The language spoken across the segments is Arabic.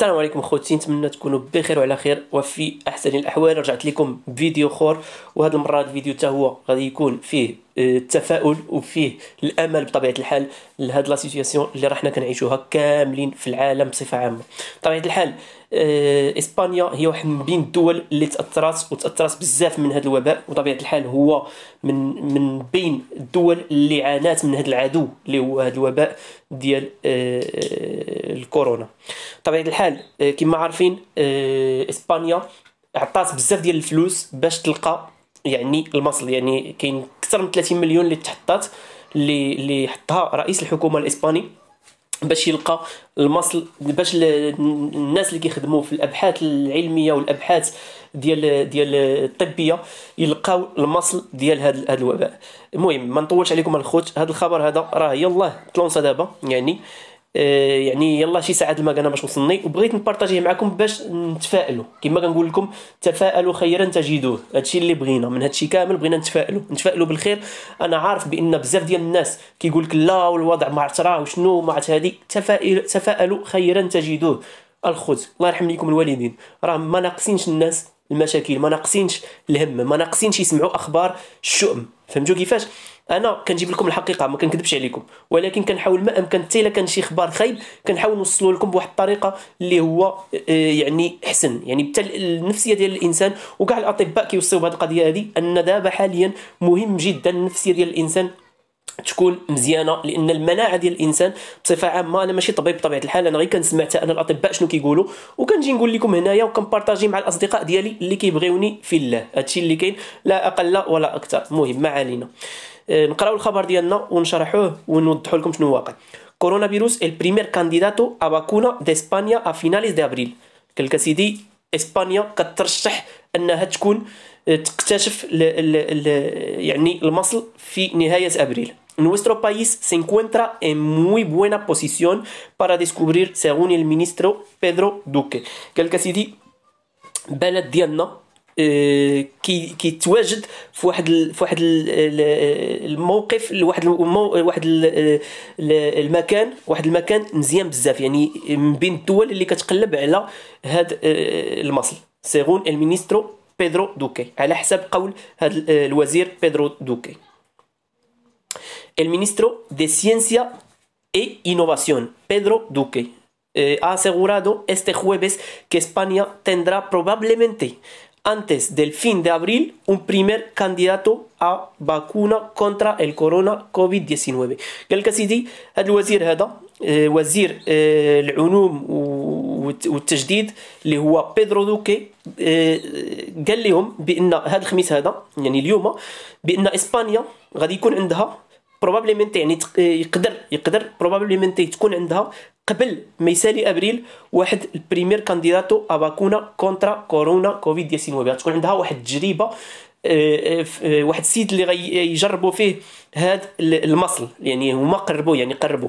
السلام عليكم خوتي نتمنى تكونوا بخير وعلى خير وفي احسن الاحوال رجعت لكم بفيديو اخر وهذا المره الفيديو حتى هو غادي يكون فيه التفاؤل آه، وفيه الامل بطبيعه الحال لهاد لا سيتوياسيون اللي راه حنا كنعيشوها كاملين في العالم بصفه عامه بطبيعه الحال آه، اسبانيا هي واحد من بين الدول اللي تاثرت وتاثرت بزاف من هذا الوباء وطبيعه الحال هو من من بين الدول اللي عانات من هذا العدو اللي هو هذا الوباء ديال آه، الكورونا طبيعة الحال آه، كما عارفين آه، اسبانيا عطات بزاف ديال الفلوس باش تلقى يعني المصل يعني كاين اكثر من 30 مليون اللي تحطات اللي اللي حطها رئيس الحكومه الاسباني باش يلقى المصل باش الناس اللي كيخدموا في الابحاث العلميه والابحاث ديال ديال الطبيه يلقاو المصل ديال هذا هذا الوباء المهم ما نطولش عليكم الخوت هذا الخبر هذا راه يلاه تلونسا دابا يعني آه، يعني يلا شي ساعات الماء انا باش وصلني وبغيت نبارطاجيه معكم باش نتفائلوا كما كنقول لكم تفائلوا خيرا تجدوه هادشي اللي بغينا من هادشي كامل بغينا نتفائلوا نتفائلوا بالخير انا عارف بان بزاف ديال الناس كيقول لك لا والوضع ما عرفت راه وشنو ما عرفت هادي تفائلوا خيرا تجدوه الخوت الله يرحم ليكم الوالدين راه ما ناقصينش الناس المشاكل ما ناقصينش الهم ما ناقصينش يسمعوا اخبار الشؤم فهمتوا كيفاش انا كنجيب لكم الحقيقه ما كنكذبش عليكم ولكن كنحاول ما امكن حتى الا كان شي خبر خايب كنحاول نوصلو لكم بواحد الطريقه اللي هو آه، يعني حسن يعني حتى النفسيه ديال الانسان وكاع الاطباء كيوصيو بهذه القضيه هذه ان دابا حاليا مهم جدا النفسيه ديال الانسان تكون مزيانه لان المناعه ديال الانسان بصفه عامه انا ماشي طبيب بطبيعه الحال انا غير كنسمع حتى انا الاطباء شنو كيقولوا وكنجي نقول لكم هنايا وكنبارطاجي مع الاصدقاء ديالي اللي كيبغيوني في الله هادشي اللي كاين لا اقل ولا اكثر المهم ما علينا أه، نقراو الخبر ديالنا ونشرحوه ونوضحوا لكم شنو واقع كورونا فيروس البريمير كانديداتو ا فاكونا دي اسبانيا ا فيناليس دي ابريل كلك سيدي اسبانيا كترشح انها تكون آه، تكتشف الـ الـ الـ يعني المصل في نهايه ابريل Nuestro país se encuentra en muy buena posición para descubrir según el ministro Pedro Duque قال لك سيدي البلد ديالنا آه، كي كيتواجد في واحد في واحد الموقف لواحد واحد المكان واحد المكان مزيان بزاف يعني من بين الدول اللي كتقلب على هذا آه، المصل según el ministro Pedro Duque. Eh, el حسب Pedro Duque. El ministro de Ciencia e Innovación, Pedro Duque, eh, ha asegurado este jueves que España tendrá probablemente antes del fin de abril un primer candidato a vacuna contra el corona COVID-19 قال El wazir Hada eh, wazir el unum والتجديد اللي هو بيدرو دوكي آه، آه، قال لهم بان هذا الخميس هذا يعني اليوم بان اسبانيا غادي يكون عندها بروبابليمنت يعني آه، يقدر يقدر بروبابليمنت تكون عندها قبل ما يسالي ابريل واحد البريمير كانديداتو افاكونا كونترا كورونا كوفيد 19 تكون عندها واحد التجربه آه، آه، واحد السيد اللي غيجربوا فيه هذا المصل يعني هما قربوا يعني قربوا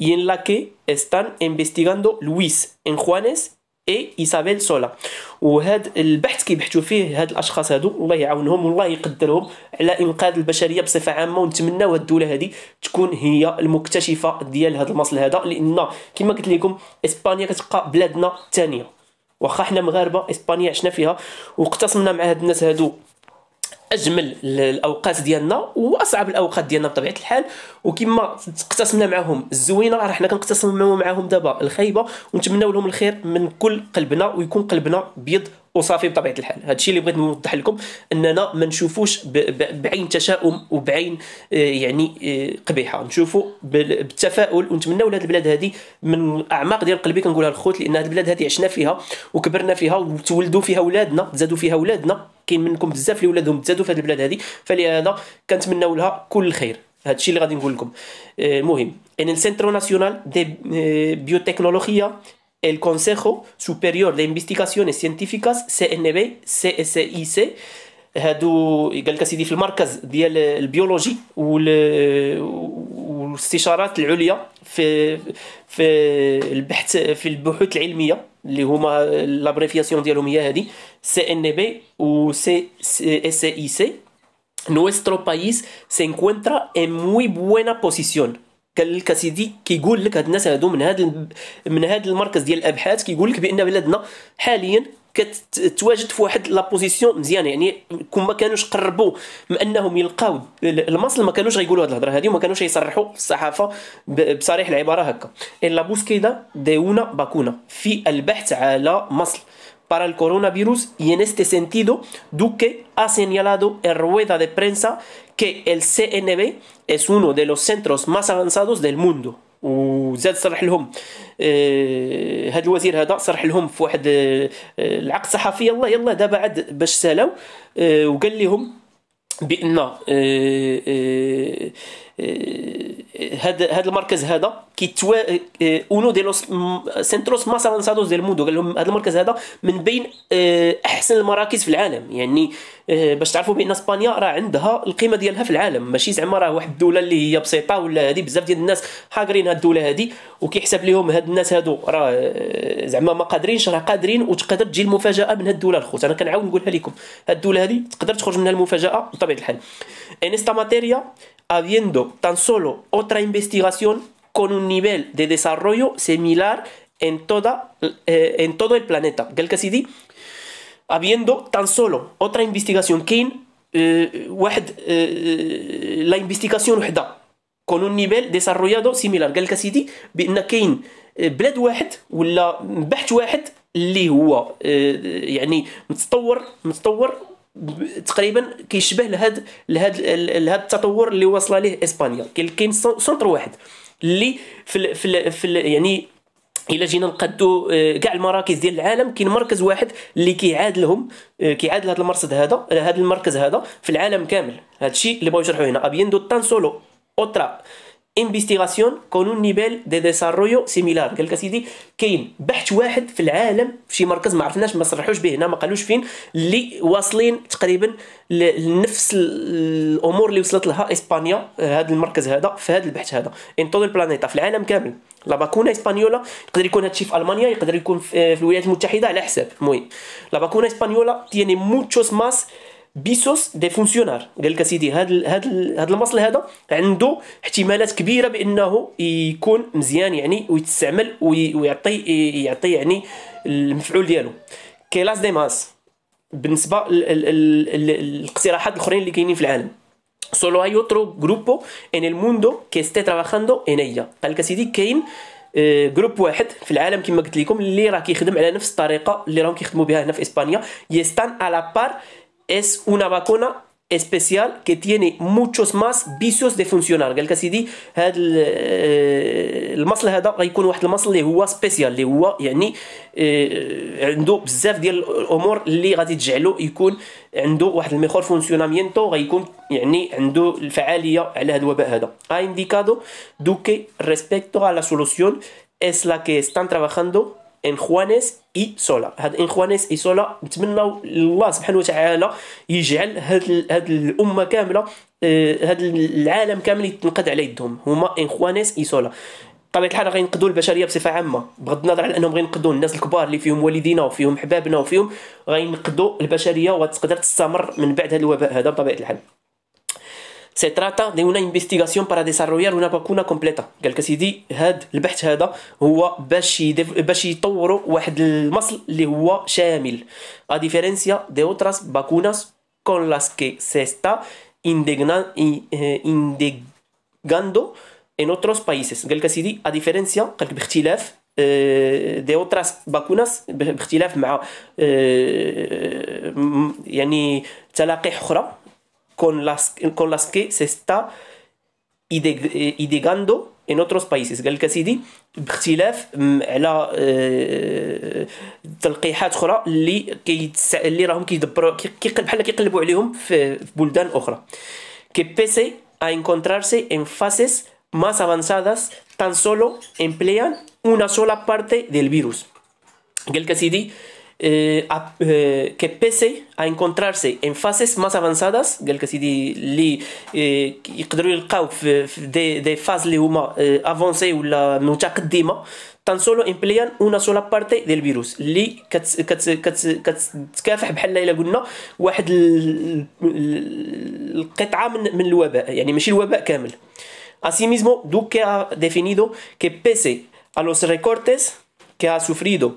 ين لاكي استان انفستيغاندو لويس ان خوانيس اي ايسابيل سولا وهذا البحث كيبحثوا فيه هاد الاشخاص هادو الله يعاونهم والله يقدرهم على انقاذ البشريه بصفه عامه ونتمناو هاد الدوله هادي تكون هي المكتشفه ديال هاد المصل هذا لان كما قلت لكم اسبانيا كتبقى بلادنا الثانيه واخا حنا مغاربه اسبانيا عشنا فيها واقتسمنا مع هاد الناس هادو اجمل الاوقات ديالنا واصعب الاوقات ديالنا بطبيعه الحال وكما اقتسمنا معهم الزوينه راه حنا كنقتسموا معهم دابا الخايبه ونتمنوا لهم الخير من كل قلبنا ويكون قلبنا بيض وصافي بطبيعه الحال هذا الشيء اللي بغيت نوضح لكم اننا ما نشوفوش بعين تشاؤم وبعين آه، يعني آه، قبيحه نشوفوا بالتفاؤل ونتمنوا لهذ البلاد هذه من اعماق ديال قلبي كنقولها الخوت لان هذه البلاد هذه عشنا فيها وكبرنا فيها وتولدوا فيها اولادنا تزادوا فيها اولادنا كاين منكم بزاف اللي ولادهم تزادوا في هذه البلاد هذه فلهذا كنتمناو لها كل الخير هذا الشيء اللي غادي نقول لكم المهم ان السنترو ناسيونال دي بيوتكنولوجيا el Consejo Superior de Investigaciones Científicas, CNB, CSIC, es el centro de la biología y las investigaciones de la investigación científica, que es la abreviación de la lengua, CNB o CSIC, nuestro país se encuentra en muy buena posición. كان الكاسيدي كيقول لك هاد الناس هادو من هاد من هاد المركز ديال الابحاث كيقول لك بان بلادنا حاليا كتواجد في واحد لا بوزيسيون مزيانه يعني كون ما كانوش قربوا من انهم يلقاو المصل ما كانوش غيقولوا هاد الهضره هادي وما كانوش يصرحوا في الصحافه بصريح العباره هكا الا بوسكيدا ديونا باكونا في البحث على مصل para el coronavirus y en este sentido Duque ha señalado en rueda de prensa que el CNB es uno de los centros más avanzados del mundo. هاد هاد المركز هذا كيتوا اونو دي لوس سنتروس ماس افانسادوس ديال الموندو قال لهم هذا المركز هذا من بين آه، احسن المراكز في العالم يعني آه، باش تعرفوا بان اسبانيا راه عندها القيمه ديالها في العالم ماشي زعما راه واحد الدوله اللي هي بسيطه ولا هذه بزاف ديال الناس حاقرين هاد الدوله هذه وكيحسب لهم هاد الناس هادو راه آه، زعما ما قادرينش راه قادرين وتقدر تجي المفاجاه من هاد الدوله الخوت انا كنعاود نقولها لكم هاد الدوله هذه تقدر تخرج منها المفاجاه بطبيعه الحال انستا ماتيريا habiendo tan solo otra investigación con un nivel de desarrollo similar en, toda, eh, en todo el planeta. ¿Qué que Habiendo tan solo otra investigación, que eh, eh, la investigación da con un nivel desarrollado similar. ¿Qué que di? ¿Quién? بلاد واحد ولا بحث واحد اللي هو يعني متطور تقريبا كيشبه لهاد لهاد لهاد التطور اللي واصله ليه اسبانيا كاين سنتر واحد اللي في الـ في الـ في الـ يعني الا جينا نقدو آه، كاع المراكز ديال العالم كاين مركز واحد اللي كيعاد لهم آه، كيعاد لهذا المرصد هذا هذا المركز هذا في العالم كامل هذا الشيء اللي بغاو يشرحوا هنا ابيندو تانسولو سولو اوترا انفستيغاسيون كونون un دي de سيميلار similar قال لك سيدي كاين بحث واحد في العالم في شي مركز ما عرفناش ما صرحوش به هنا ما قالوش فين اللي واصلين تقريبا لنفس الامور اللي وصلت لها اسبانيا آه، هذا المركز هذا في هذا البحث هذا ان طول البلانيتا في العالم كامل لا باكونا اسبانيولا يقدر يكون هادشي في المانيا يقدر يكون في الولايات المتحده على حساب المهم لا باكونا اسبانيولا تيني موتشوس ماس بيسوس دي فونسيونار قال لك سيدي هاد ال هاد هاد المصل هذا عنده احتمالات كبيره بانه يكون مزيان يعني ويتستعمل ويعطي يعطي يعني المفعول ديالو كيلاس دي ماس بالنسبه للاقتراحات الاخرين اللي كاينين في العالم solo hay otro grupo en el mundo que esté trabajando en ella قال لك سيدي كاين آه، جروب واحد في العالم كما قلت لكم اللي راه كيخدم على نفس الطريقه اللي راهم كيخدموا بها هنا في اسبانيا يستان على بار es una vacuna especial que tiene muchos más vicios de funcionar. Gael García es el más lejado, va a ir con una de las más lejos, especial, le va, y ni, eh, ando, ¿qué es de los omar? ¿Qué va a ir a hacerlo? ¿Y con, y ni, ando, la eficacia de la dos para esto? Ha indicado Duke respecto a la solución es la que están trabajando. ان خوانيس اي سولا هاد ان خوانيس اي سولا نتمناو الله سبحانه وتعالى يجعل هاد هاد الامه كامله آه، هاد العالم كامل يتنقد على يدهم هما ان خوانيس اي سولا بطبيعه الحال غينقذوا البشريه بصفه عامه بغض النظر على انهم غينقذوا الناس الكبار اللي فيهم والدينا وفيهم حبابنا وفيهم غينقذوا البشريه وتقدر تستمر من بعد هذا الوباء هذا بطبيعه الحال Se trata de una investigación para desarrollar una vacuna completa قال لك سيدي هاد البحث هذا هو باش باش يطوروا واحد المصل اللي هو شامل a diferencia de otras vacunas con las que se está indagando en otros países قال لك سيدي a diferencia قال لك باختلاف دي اوتراس باكوناس باختلاف مع يعني تلاقيح اخرى con las, con las que se está idegando eh, en otros países قال لك سيدي باختلاف على تلقيحات اخرى اللي كيتس... اللي راهم كيدبروا كيقلب بحال كيقلبوا عليهم في بلدان اخرى que pese a encontrarse en fases más avanzadas tan solo emplean una sola parte del virus قال لك eh, a, eh, que pese a encontrarse en fases más avanzadas del قال لك سيدي اللي eh, يقدروا يلقاو de, في دي دي فاز اللي هما افونسي ولا متقدمه tan solo emplean una sola parte del virus Li كتكافح بحال الا قلنا واحد القطعه من, من الوباء يعني ماشي الوباء كامل Asimismo, Duque ha definido que pese a los recortes que ha sufrido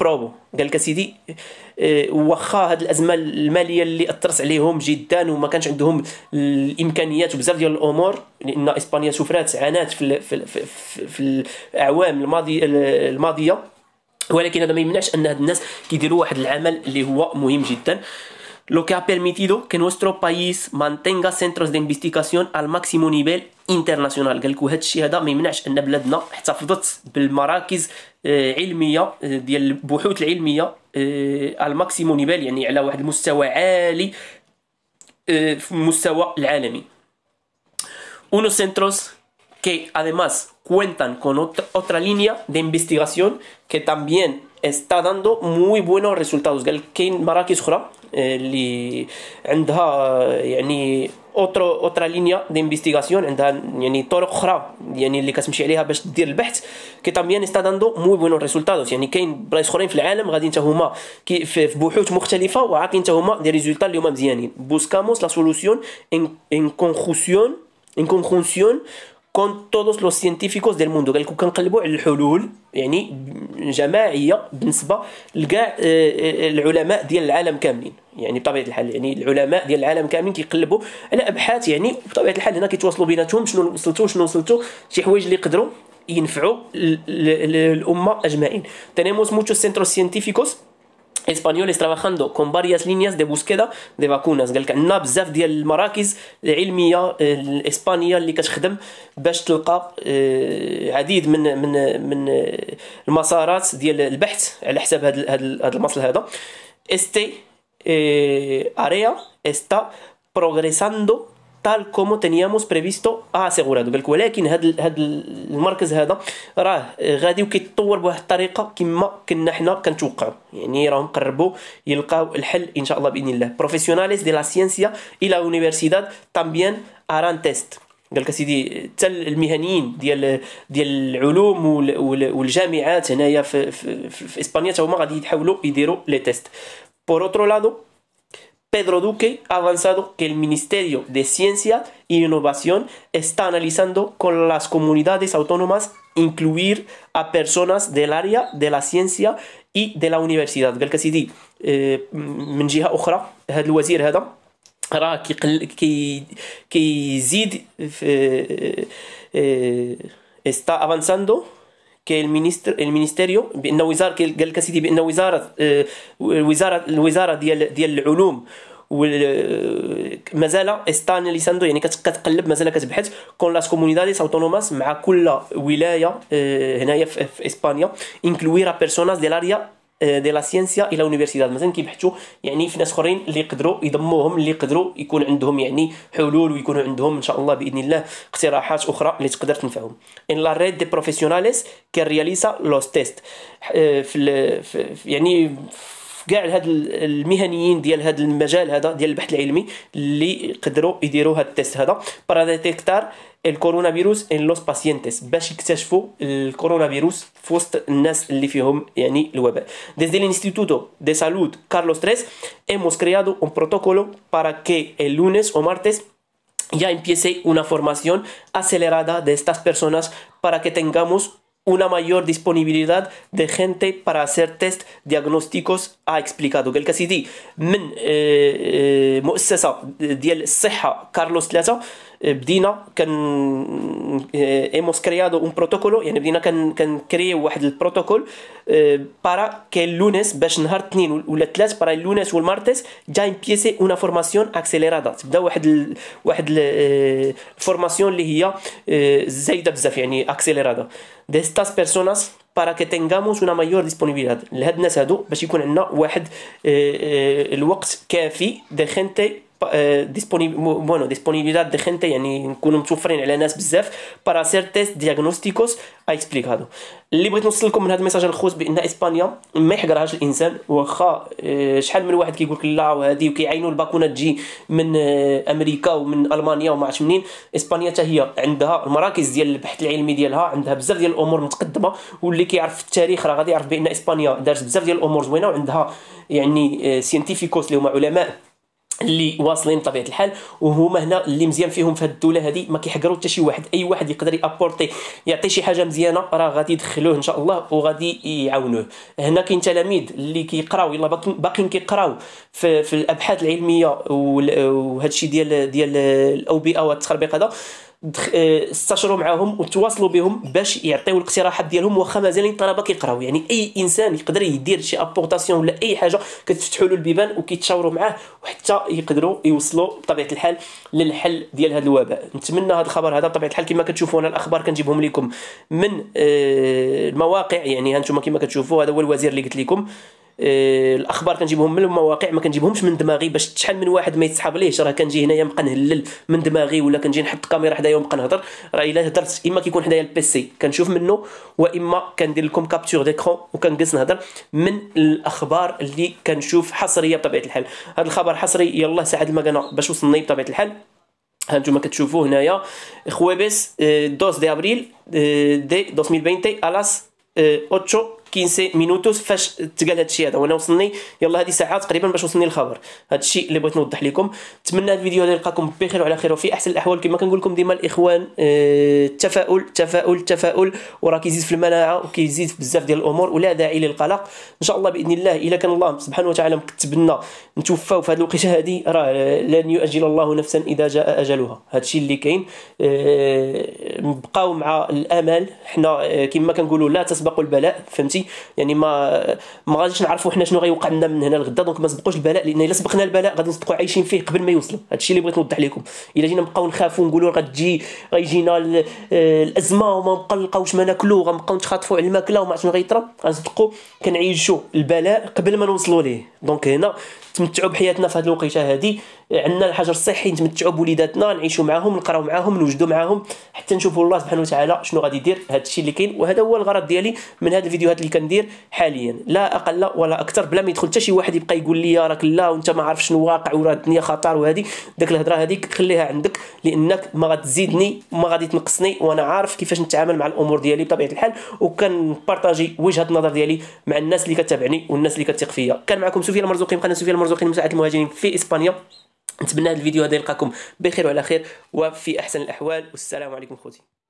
برافو قال لك اسيدي آه، واخا هاد الازمه الماليه اللي اثرت عليهم جدا وما كانش عندهم الامكانيات وبزاف ديال الامور لان اسبانيا سفرات عانات في في, في, في الاعوام الماضيه الماضيه ولكن هذا ما يمنعش ان هاد الناس كيديروا واحد العمل اللي هو مهم جدا lo que ha permitido que nuestro país mantenga centros de investigación al máximo nivel Internacional, قال لك وهذا الشيء هذا ما يمنعش ان بلادنا احتفظت بالمراكز علميه ديال البحوث العلميه يعني على واحد المستوى عالي unos centros que además cuentan con otra, línea de investigación que también está dando muy buenos resultados. El كاين مراكز اللي عندها يعني اوترو اوترا لينيا دينفيستيغاسيون عندها يعني طرق اخرى يعني اللي كتمشي عليها باش دير البحث كي تامبيان استاداندو داندو مو بونو ريزولتادوس يعني كاين بلايص اخرين في العالم غادي انت هما في بحوث مختلفه وعاطي انت هما دي ريزولتا اللي هما مزيانين بوسكاموس لا سولوسيون ان كونخوسيون ان كونخوسيون كون تودوس لو سيانتيفيكوس ديال الموندو قال لكم كنقلبوا على الحلول يعني جماعيه بالنسبه لكاع آه، آه، العلماء ديال العالم كاملين يعني بطبيعه الحال يعني العلماء ديال العالم كاملين كيقلبوا على ابحاث يعني بطبيعه الحال هنا كيتواصلوا بيناتهم شنو وصلتوا شنو وصلتوا شي حوايج اللي يقدروا ينفعوا الامه اجمعين تنemos موتو سنترو científicos اسبانيوليز ترافاخاندو كون varias لينياس دي بوسكيدا دي فاكوناز قال لك عندنا بزاف ديال المراكز العلميه الاسبانيه اللي كتخدم باش تلقى عديد من من من المسارات ديال البحث على حساب هذا هذا المصل هذا استي اريا استا بروغريساندو tal como teníamos previsto ah, asegurado قالك ولكن هاد هاد المركز هذا راه غادي وكيتطور بواحد الطريقه كما كنا حنا كنتوقعوا يعني راهم قربوا يلقاو الحل ان شاء الله باذن الله بروفيسيوناليز دي لا سيانسيا الى يونيفرسيداد تامبيان اران تيست قالك سيدي حتى المهنيين ديال ديال العلوم والجامعات هنايا في, في, في, في اسبانيا حتى هما غادي يحاولوا يديروا لي تيست بور اوترو لادو Pedro Duque ha avanzado que el Ministerio de Ciencia e Innovación está analizando con las comunidades autónomas incluir a personas del área de la ciencia y de la universidad está avanzando كاين المينستر المينستيريوم بان وزاره قال لك سيدي بان وزاره الوزاره آه، الوزاره ديال ديال العلوم مازال استان ليساندو يعني كتقلب مازال كتبحث كون لاس كومونيداديس اوتونوماس مع كل ولايه آه، هنايا في اسبانيا انكلويرا بيرسوناس ديال اريا آه، دي لا سيانسيا الى اونيفرسيداد مثلا كيبحثوا يعني في ناس اخرين اللي يقدروا يضموهم اللي يقدروا يكون عندهم يعني حلول ويكون عندهم ان شاء الله باذن الله اقتراحات اخرى اللي تقدر تنفعهم ان لا ريد دي بروفيسيوناليس كي رياليسا لوس تيست آه، في يعني في كاع هاد المهنيين ديال هاد المجال هذا ديال البحث العلمي اللي قدروا يديروا هاد التيست هذا برا ديتيكتار الكورونا فيروس ان لوس باسينتس باش يكتشفوا الكورونا فيروس في وسط الناس اللي فيهم يعني الوباء desde el instituto de salud Carlos III hemos creado un protocolo para que el lunes o martes ya empiece una formación acelerada de estas personas para que tengamos una mayor disponibilidad de gente para hacer test diagnósticos ha explicado que el men من de ديال الصحه Carlos eh, eh, hemos creado un protocolo eh, para que el lunes, para el lunes o el martes, ya empiece una formación acelerada. formación acelerada. De estas personas, para que tengamos una mayor disponibilidad. Lo que tengamos un tiempo de gente. بونو ديسبونيبيليتات دي خنت يعني نكونوا متوفرين على ناس بزاف سير تيست دياغنوستيكوس اكسبليك هادو اللي بغيت نوصل لكم من هذا الميساج الخوص بان اسبانيا ما يحقرهاش الانسان واخا شحال من واحد كيقول لك لا وهذه وكيعينوا الباكونه تجي من امريكا ومن المانيا وما عرفتش منين اسبانيا حتى هي عندها المراكز ديال البحث العلمي ديالها عندها بزاف ديال الامور متقدمه واللي كيعرف في التاريخ راه غادي يعرف بان اسبانيا دارت بزاف ديال الامور زوينه وعندها يعني سينتيفيكوس اللي هما علماء اللي واصلين بطبيعه الحال وهما هنا اللي مزيان فيهم في الدوله هذه ما كيحقروا حتى شي واحد اي واحد يقدر يابورتي يعطي شي حاجه مزيانه راه غادي يدخلوه ان شاء الله وغادي يعاونوه هنا كاين تلاميذ اللي كيقراو يلا باقيين كيقراو في, في الابحاث العلميه وهذا الشيء ديال ديال الاوبئه والتخربيق هذا آه، استشروا معاهم وتواصلوا بهم باش يعطيو الاقتراحات ديالهم واخا مازالين الطلبه كيقراو يعني اي انسان يقدر يدير شي ابورتاسيون ولا اي حاجه كتفتحوا له البيبان وكيتشاوروا معاه وحتى يقدروا يوصلوا بطبيعه الحال للحل ديال هذا الوباء نتمنى هذا الخبر هذا بطبيعه الحال كما كتشوفوا انا الاخبار كنجيبهم لكم من آه، المواقع يعني هانتوما كما كتشوفوا هذا هو الوزير اللي قلت لكم آه، الاخبار كنجيبهم من المواقع ما كنجيبهمش من دماغي باش شحال من واحد ما يتسحب ليش راه كنجي هنايا نبقى نهلل من دماغي ولا كنجي نحط كاميرا حدايا ونبقى نهضر راه الا هضرت اما كيكون حدايا البيسي كنشوف منه واما كندير لكم كابتور ديكرون وكنجلس نهضر من الاخبار اللي كنشوف حصريه بطبيعه الحال هذا الخبر حصري يلا سعد المكانه باش وصلني بطبيعه الحال انتم كتشوفوا هنايا خويبس آه، دوس دي ابريل آه، دي 2020 الاس 8 15 مينوتوس فاش تقال هادشي هذا وانا وصلني يلا هذه ساعه تقريبا باش وصلني الخبر هادشي اللي بغيت نوضح لكم نتمنى هاد الفيديو هذا يلقاكم بخير وعلى خير وفي احسن الاحوال كما كنقول لكم ديما الاخوان التفاؤل آه، التفاؤل التفاؤل وراه كيزيد في المناعه وكيزيد في بزاف ديال الامور ولا داعي للقلق ان شاء الله باذن الله الا كان الله سبحانه وتعالى مكتب لنا نتوفاو في هذه الوقيته هذه راه لن يؤجل الله نفسا اذا جاء اجلها هادشي اللي كاين نبقاو آه، مع الامل حنا آه، كما كنقولوا لا تسبق البلاء فهمتي يعني ما ما غاديش نعرفوا حنا شنو غيوقع لنا من هنا لغدا دونك ما سبقوش البلاء لان الا سبقنا البلاء غادي نصدقوا عايشين فيه قبل ما يوصل هذا الشيء اللي بغيت نوضح لكم الا جينا نبقاو نخافوا نقولوا غتجي غيجينا آه، الازمه وما نبقاو نلقاوش ما ناكلو غنبقاو نتخاطفوا على الماكله وما عرفت شنو غيطرى غنصدقوا كنعيشوا البلاء قبل ما نوصلوا ليه دونك هنا نتمتعوا بحياتنا في هذه الوقيته هذه عندنا الحجر الصحي نتمتعوا بوليداتنا نعيشوا معاهم نقراو معاهم نوجدوا معاهم حتى نشوفوا الله سبحانه وتعالى شنو غادي يدير هذا الشيء اللي كاين وهذا هو الغرض ديالي من هذه الفيديوهات اللي كندير حاليا لا اقل ولا اكثر بلا ما يدخل حتى شي واحد يبقى يقول لي راك لا وانت ما عارف شنو واقع وراه الدنيا خطر وهذه داك الهضره هذيك خليها عندك لانك ما غتزيدني ما غادي تنقصني وانا عارف كيفاش نتعامل مع الامور ديالي بطبيعه الحال وكنبارطاجي وجهه النظر ديالي مع الناس اللي كتابعني والناس اللي كتثق فيا كان معكم سفيان المرزوقي من قناه سفيان المرزوقين مساعدة المهاجرين في إسبانيا نتمنى هذا الفيديو هذا يلقاكم بخير وعلى خير وفي أحسن الأحوال والسلام عليكم خوتي